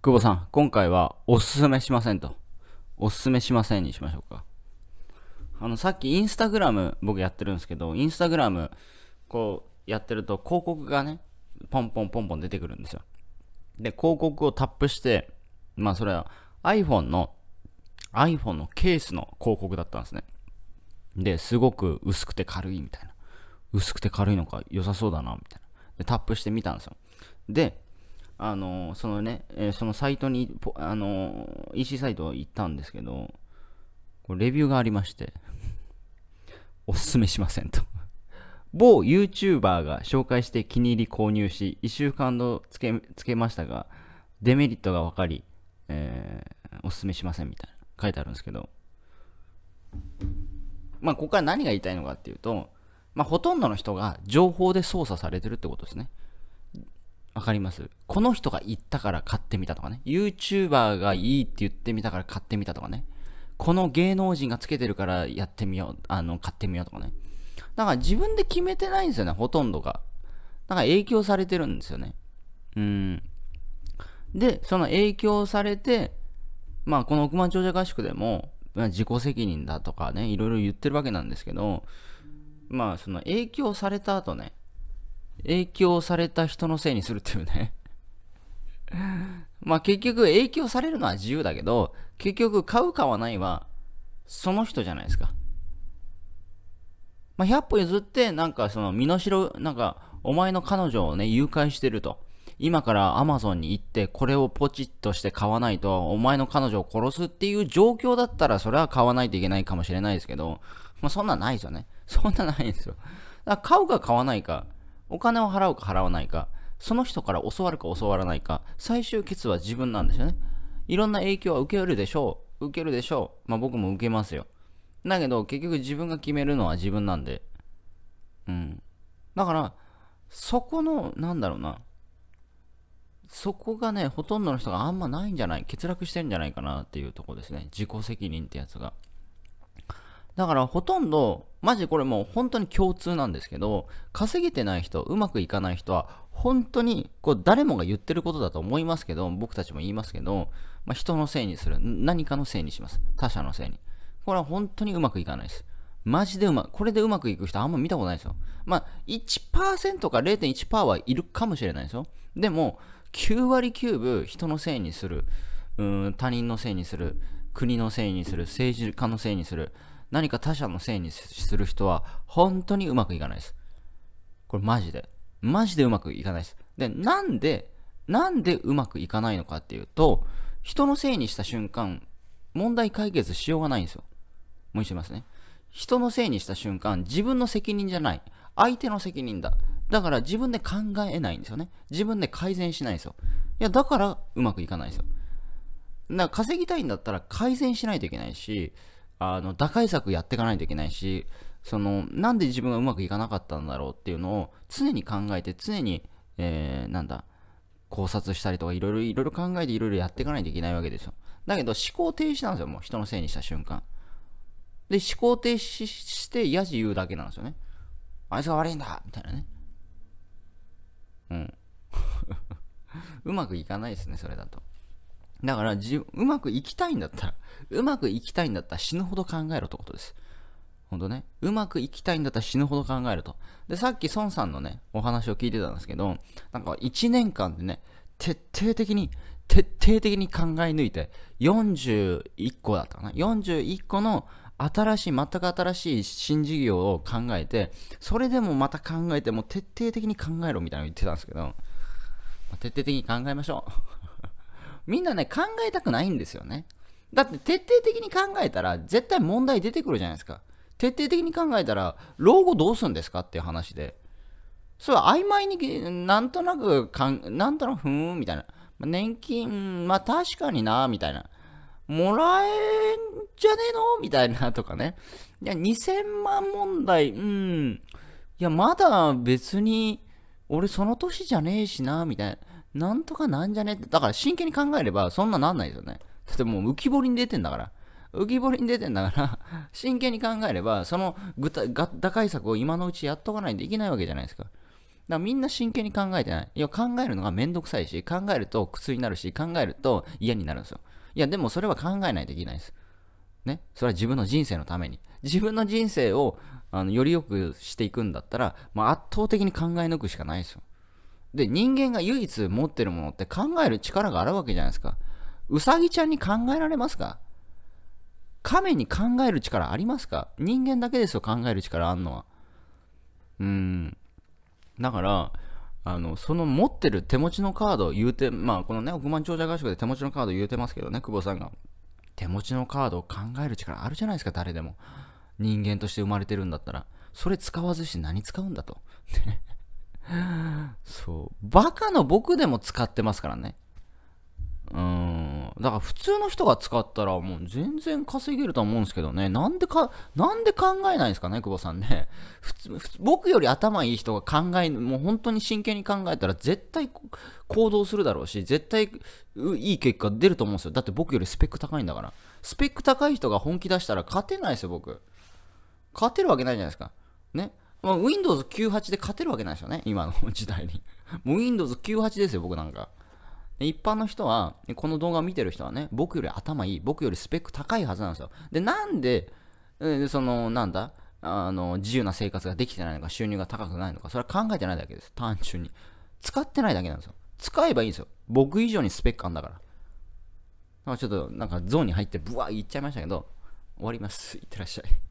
久保さん、今回はおすすめしませんと。おすすめしませんにしましょうか。あの、さっきインスタグラム僕やってるんですけど、インスタグラムこうやってると広告がね、ポンポンポンポン出てくるんですよ。で、広告をタップして、まあそれは iPhone の、iPhone のケースの広告だったんですね。で、すごく薄くて軽いみたいな。薄くて軽いのか良さそうだな、みたいな。で、タップしてみたんですよ。で、あの、そのね、えー、そのサイトに、あの、EC サイト行ったんですけど、レビューがありまして おすすめしませんと 某 YouTuber が紹介して気に入り購入し、1週間のつけ、つけましたが、デメリットが分かり、えー、おすすめしませんみたいな、書いてあるんですけど、まあ、ここから何が言いたいのかっていうと、まあ、ほとんどの人が情報で操作されてるってことですね。わかりますこの人が言ったから買ってみたとかね。YouTuber がいいって言ってみたから買ってみたとかね。この芸能人がつけてるからやってみよう、あの、買ってみようとかね。だから自分で決めてないんですよね、ほとんどが。だから影響されてるんですよね。うん。で、その影響されて、まあ、この億万長者合宿でも、まあ、自己責任だとかね、いろいろ言ってるわけなんですけど、まあ、その影響された後ね、影響された人のせいにするっていうね まあ結局影響されるのは自由だけど、結局買う買わないは、その人じゃないですか。まあ100歩譲ってなんかその身の代、なんかお前の彼女をね、誘拐してると。今からアマゾンに行ってこれをポチッとして買わないとお前の彼女を殺すっていう状況だったらそれは買わないといけないかもしれないですけど、まあそんなないですよね。そんなないんですよ。だから買うか買わないか。お金を払うか払わないか、その人から教わるか教わらないか、最終決は自分なんですよね。いろんな影響は受けるでしょう。受けるでしょう。まあ僕も受けますよ。だけど結局自分が決めるのは自分なんで。うん。だから、そこの、なんだろうな。そこがね、ほとんどの人があんまないんじゃない欠落してるんじゃないかなっていうとこですね。自己責任ってやつが。だからほとんど、マジこれもう本当に共通なんですけど、稼げてない人、うまくいかない人は、本当にこう誰もが言ってることだと思いますけど、僕たちも言いますけど、まあ、人のせいにする。何かのせいにします。他者のせいに。これは本当にうまくいかないです。マジでうまく、これでうまくいく人あんま見たことないですよ。まあ1、か0.1%はいるかもしれないですよ。でも、9割9分人のせいにする、うん他人のせいにする、国のせいにする、政治家のせいにする、何か他者のせいにする人は本当にうまくいかないです。これマジで。マジでうまくいかないです。で、なんで、なんでうまくいかないのかっていうと、人のせいにした瞬間、問題解決しようがないんですよ。もう一度ますね。人のせいにした瞬間、自分の責任じゃない。相手の責任だ。だから自分で考えないんですよね。自分で改善しないんですよ。いや、だからうまくいかないんですよ。だから稼ぎたいんだったら改善しないといけないし、あの、打開策やっていかないといけないし、その、なんで自分がうまくいかなかったんだろうっていうのを常に考えて、常に、えー、なんだ、考察したりとか、いろいろ、いろいろ考えていろいろやっていかないといけないわけですよ。だけど、思考停止なんですよ、もう人のせいにした瞬間。で、思考停止して、やじ言うだけなんですよね。あいつが悪いんだみたいなね。うん。うまくいかないですね、それだと。だからうまくいきたいんだったら、うまくいきたいんだったら死ぬほど考えろってことです。ほんとね。うまくいきたいんだったら死ぬほど考えると。で、さっき孫さんのね、お話を聞いてたんですけど、なんか1年間でね、徹底的に、徹底的に考え抜いて、41個だったかな。41個の新しい、全く新しい新事業を考えて、それでもまた考えて、も徹底的に考えろみたいなの言ってたんですけど、まあ、徹底的に考えましょう。みんなね、考えたくないんですよね。だって徹底的に考えたら、絶対問題出てくるじゃないですか。徹底的に考えたら、老後どうすんですかっていう話で。それは曖昧に、なんとなくかん、なんとなく、ふーん、みたいな。年金、まあ確かにな、みたいな。もらえんじゃねえのみたいなとかね。いや、2000万問題、うん。いや、まだ別に、俺その年じゃねえしな、みたいな。なんとかなんじゃねって、だから真剣に考えればそんななんないですよね。だってもう浮き彫りに出てんだから。浮き彫りに出てんだから 真剣に考えれば、その具体打開策を今のうちやっとかないといけないわけじゃないですか。だからみんな真剣に考えてない。いや、考えるのがめんどくさいし、考えると苦痛になるし、考えると嫌になるんですよ。いや、でもそれは考えないといけないです。ね。それは自分の人生のために。自分の人生をあのより良くしていくんだったら、まあ、圧倒的に考え抜くしかないですよ。で、人間が唯一持ってるものって考える力があるわけじゃないですか。うさぎちゃんに考えられますか亀に考える力ありますか人間だけですよ、考える力あんのは。うん。だから、あの、その持ってる手持ちのカード言うて、まあ、このね、億万長者合宿で手持ちのカード言うてますけどね、久保さんが。手持ちのカードを考える力あるじゃないですか、誰でも。人間として生まれてるんだったら。それ使わずして何使うんだと。そう。バカの僕でも使ってますからね。うん。だから普通の人が使ったらもう全然稼げると思うんですけどね。なんでか、なんで考えないんですかね、久保さんね。普通、僕より頭いい人が考え、もう本当に真剣に考えたら絶対行動するだろうし、絶対いい結果出ると思うんですよ。だって僕よりスペック高いんだから。スペック高い人が本気出したら勝てないですよ、僕。勝てるわけないじゃないですか。ね。まう Windows98 で勝てるわけないですよね、今の 時代に。もう Windows98 ですよ、僕なんか。一般の人は、この動画を見てる人はね、僕より頭いい、僕よりスペック高いはずなんですよ。で、なんで、その、なんだ、あの、自由な生活ができてないのか、収入が高くないのか、それは考えてないだけです。単純に。使ってないだけなんですよ。使えばいいんですよ。僕以上にスペックあんだから。まちょっと、なんかゾーンに入って、ブワー言っちゃいましたけど、終わります。いってらっしゃい。